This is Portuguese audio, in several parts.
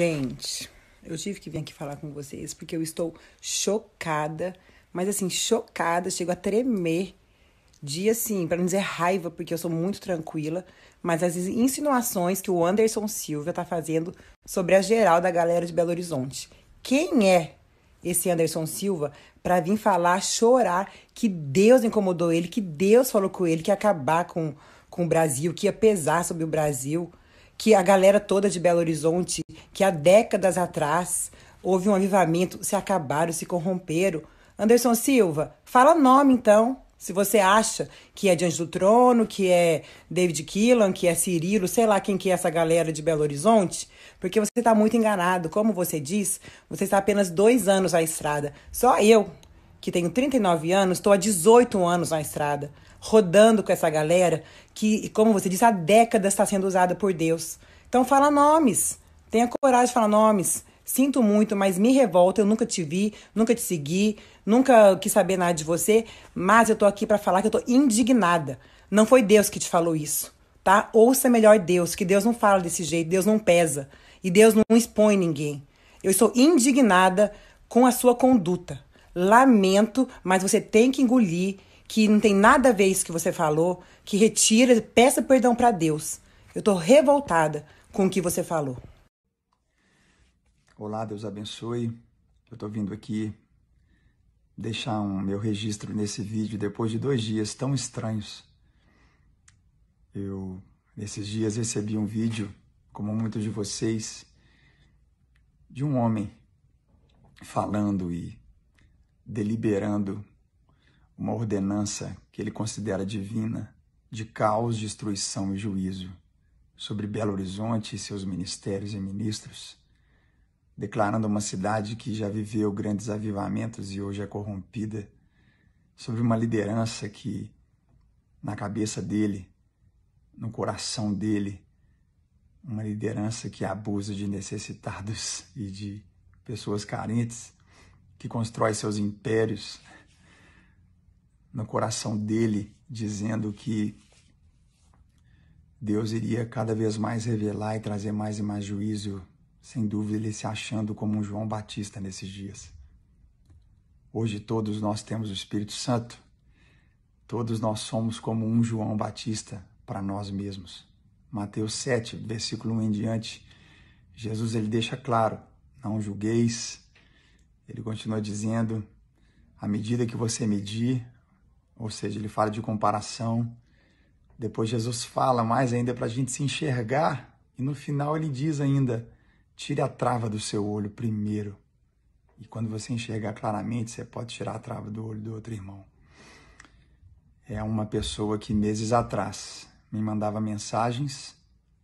Gente, eu tive que vir aqui falar com vocês porque eu estou chocada, mas assim, chocada, chego a tremer de assim, para não dizer raiva, porque eu sou muito tranquila, mas as insinuações que o Anderson Silva tá fazendo sobre a geral da galera de Belo Horizonte. Quem é esse Anderson Silva para vir falar, chorar que Deus incomodou ele, que Deus falou com ele que ia acabar com, com o Brasil, que ia pesar sobre o Brasil, que a galera toda de Belo Horizonte que há décadas atrás houve um avivamento, se acabaram, se corromperam. Anderson Silva, fala nome então. Se você acha que é Diante do Trono, que é David Keelan, que é Cirilo, sei lá quem que é essa galera de Belo Horizonte, porque você está muito enganado. Como você diz, você está apenas dois anos na estrada. Só eu, que tenho 39 anos, estou há 18 anos na estrada, rodando com essa galera que, como você disse, há décadas está sendo usada por Deus. Então fala nomes. Tenha coragem de falar nomes. Sinto muito, mas me revolta. Eu nunca te vi, nunca te segui, nunca quis saber nada de você, mas eu tô aqui para falar que eu tô indignada. Não foi Deus que te falou isso, tá? Ouça melhor Deus, que Deus não fala desse jeito, Deus não pesa e Deus não expõe ninguém. Eu sou indignada com a sua conduta. Lamento, mas você tem que engolir que não tem nada a ver isso que você falou, que retira, peça perdão para Deus. Eu tô revoltada com o que você falou. Olá, Deus abençoe. Eu estou vindo aqui deixar um meu registro nesse vídeo depois de dois dias tão estranhos. Eu, nesses dias, recebi um vídeo, como muitos de vocês, de um homem falando e deliberando uma ordenança que ele considera divina de caos, destruição e juízo sobre Belo Horizonte e seus ministérios e ministros declarando uma cidade que já viveu grandes avivamentos e hoje é corrompida, sobre uma liderança que, na cabeça dele, no coração dele, uma liderança que abusa de necessitados e de pessoas carentes, que constrói seus impérios no coração dele, dizendo que Deus iria cada vez mais revelar e trazer mais e mais juízo sem dúvida ele se achando como um João Batista nesses dias. Hoje todos nós temos o Espírito Santo. Todos nós somos como um João Batista para nós mesmos. Mateus 7, versículo 1 em diante, Jesus ele deixa claro: não julgueis. Ele continua dizendo: à medida que você medir, ou seja, ele fala de comparação. Depois Jesus fala mais ainda para a gente se enxergar e no final ele diz ainda: Tire a trava do seu olho primeiro. E quando você enxergar claramente, você pode tirar a trava do olho do outro irmão. É uma pessoa que meses atrás me mandava mensagens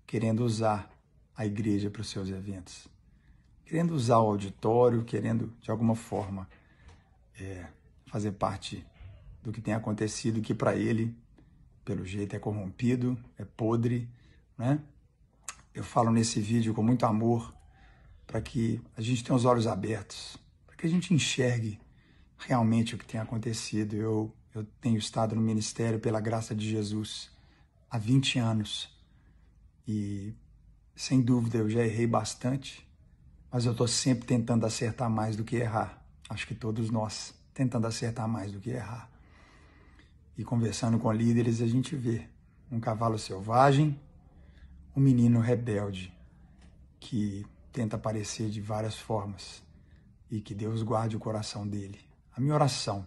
querendo usar a igreja para os seus eventos, querendo usar o auditório, querendo de alguma forma é, fazer parte do que tem acontecido, que para ele, pelo jeito, é corrompido, é podre, né? Eu falo nesse vídeo com muito amor para que a gente tenha os olhos abertos, para que a gente enxergue realmente o que tem acontecido. Eu, eu tenho estado no ministério pela graça de Jesus há 20 anos e, sem dúvida, eu já errei bastante, mas eu estou sempre tentando acertar mais do que errar. Acho que todos nós tentando acertar mais do que errar. E conversando com líderes, a gente vê um cavalo selvagem, um menino rebelde que tenta aparecer de várias formas e que Deus guarde o coração dele. A minha oração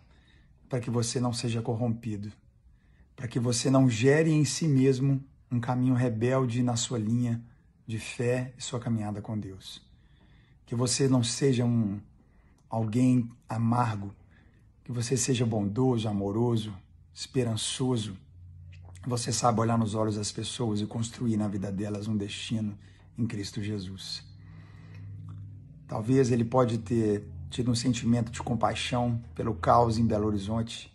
para que você não seja corrompido, para que você não gere em si mesmo um caminho rebelde na sua linha de fé e sua caminhada com Deus. Que você não seja um alguém amargo, que você seja bondoso, amoroso, esperançoso. Você sabe olhar nos olhos das pessoas e construir na vida delas um destino em Cristo Jesus. Talvez ele pode ter tido um sentimento de compaixão pelo caos em Belo Horizonte,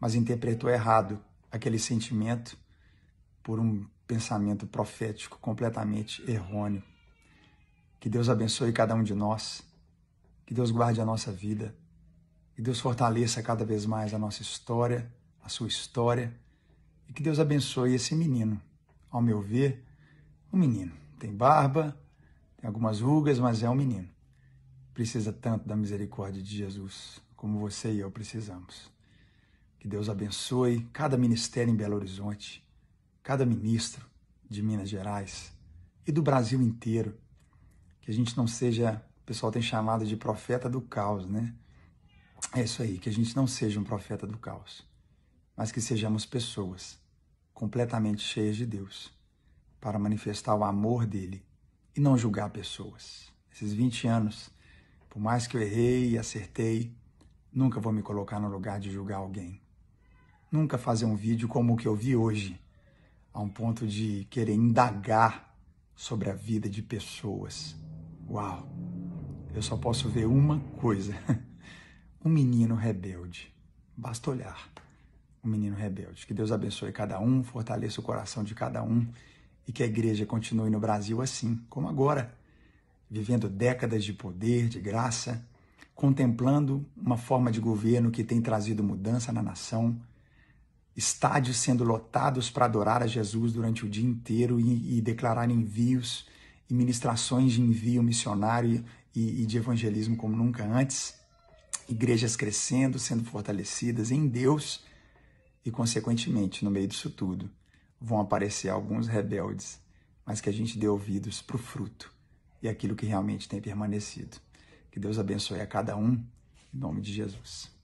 mas interpretou errado aquele sentimento por um pensamento profético completamente errôneo. Que Deus abençoe cada um de nós, que Deus guarde a nossa vida, que Deus fortaleça cada vez mais a nossa história, a sua história, e que Deus abençoe esse menino. Ao meu ver, um menino. Tem barba, tem algumas rugas, mas é um menino precisa tanto da misericórdia de Jesus, como você e eu precisamos. Que Deus abençoe cada ministério em Belo Horizonte, cada ministro de Minas Gerais e do Brasil inteiro. Que a gente não seja, o pessoal tem chamado de profeta do caos, né? É isso aí, que a gente não seja um profeta do caos, mas que sejamos pessoas completamente cheias de Deus para manifestar o amor dele e não julgar pessoas. Esses 20 anos por mais que eu errei e acertei, nunca vou me colocar no lugar de julgar alguém. Nunca fazer um vídeo como o que eu vi hoje, a um ponto de querer indagar sobre a vida de pessoas. Uau! Eu só posso ver uma coisa: um menino rebelde. Basta olhar. Um menino rebelde. Que Deus abençoe cada um, fortaleça o coração de cada um e que a igreja continue no Brasil assim, como agora vivendo décadas de poder, de graça, contemplando uma forma de governo que tem trazido mudança na nação, estádios sendo lotados para adorar a Jesus durante o dia inteiro e, e declarar envios e ministrações de envio missionário e, e de evangelismo como nunca antes, igrejas crescendo, sendo fortalecidas em Deus e, consequentemente, no meio disso tudo, vão aparecer alguns rebeldes, mas que a gente dê ouvidos para o fruto e aquilo que realmente tem permanecido. Que Deus abençoe a cada um, em nome de Jesus.